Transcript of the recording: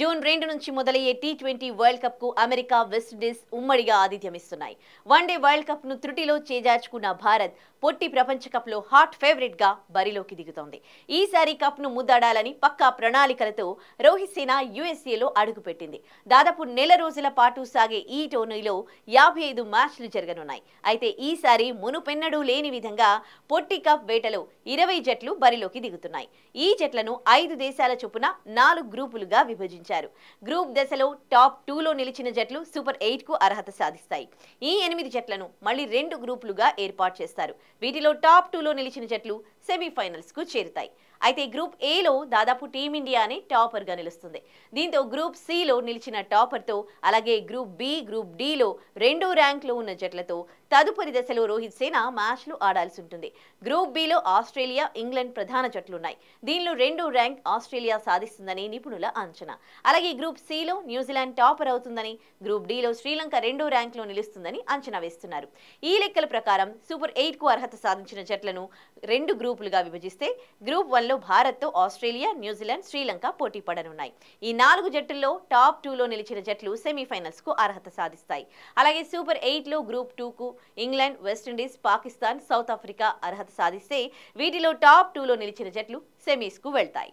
June రెండు నుంచి మొదలయ్యే టీ ట్వంటీ వరల్డ్ కప్ కు అమెరికా వెస్టిండీస్ ఉమ్మడిగా ఆతిథ్యమిస్తున్నాయి వన్డే వరల్డ్ కప్ ను త్రుటిలో చేజార్చుకున్న భారత్ పొట్టి ప్రపంచ కప్ లో హాట్ ఫేవరెట్ గా బరిలోకి దిగుతోంది ఈసారి కప్ ను ముద్దాడాలని పక్కా ప్రణాళికలతో రోహిత్ సేన యుఎస్ఏలో అడుగుపెట్టింది దాదాపు నెల రోజుల పాటు సాగే ఈ టోర్నీలో యాభై ఐదు మ్యాచ్లు జరగనున్నాయి అయితే ఈసారి మునుపెన్నడూ లేని విధంగా పొట్టి కప్ వేటలో ఇరవై జట్లు బరిలోకి దిగుతున్నాయి ఈ జట్లను ఐదు దేశాల చొప్పున నాలుగు గ్రూపులుగా విభజించారు నిర్వహించారు గ్రూప్ దశలో టాప్ టూలో నిలిచిన జట్లు సూపర్ ఎయిట్ కు అర్హత సాధిస్తాయి ఈ ఎనిమిది జట్లను మళ్లీ రెండు గ్రూపులుగా ఏర్పాటు చేస్తారు వీటిలో టాప్ టూలో నిలిచిన జట్లు కు చేరుతాయి అయితే గ్రూప్ ఏలో దాదాపు టాపర్ గా నిలుస్తుంది దీంతో గ్రూప్ సిలో నిలిచిన టాపర్తో అలాగే గ్రూప్ బి గ్రూప్ డిలో రెండో ర్యాంక్లో ఉన్న జట్లతో తదుపరి దశలో రోహిత్ సేన మ్యాచ్లు ఆడాల్సి ఉంటుంది గ్రూప్ బిలో ఆస్ట్రేలియా ఇంగ్లాండ్ ప్రధాన జట్లున్నాయి దీనిలో రెండో ర్యాంక్ ఆస్ట్రేలియా సాధిస్తుందని నిపుణుల అంచనా అలాగే గ్రూప్ సిలో న్యూజిలాండ్ టాపర్ అవుతుందని గ్రూప్ డిలో శ్రీలంక రెండో ర్యాంక్లో నిలుస్తుందని అంచనా వేస్తున్నారు ఈ లెక్కల ప్రకారం సూపర్ ఎయిట్కు అర్హత సాధించిన జట్లను రెండు గ్రూప్ గ్రూపులుగా విభజిస్తే గ్రూప్ వన్లో భారత్ ఆస్ట్రేలియా న్యూజిలాండ్ శ్రీలంక పోటీ పడనున్నాయి ఈ నాలుగు జట్టుల్లో టాప్ టూలో నిలిచిన జట్లు కు అర్హత సాధిస్తాయి అలాగే సూపర్ ఎయిట్లో గ్రూప్ టూకు England West Indies Pakistan South Africa అర్హత సాధిస్తే వీటిలో టాప్ టూలో నిలిచిన జట్లు సెమీస్కు వెళ్తాయి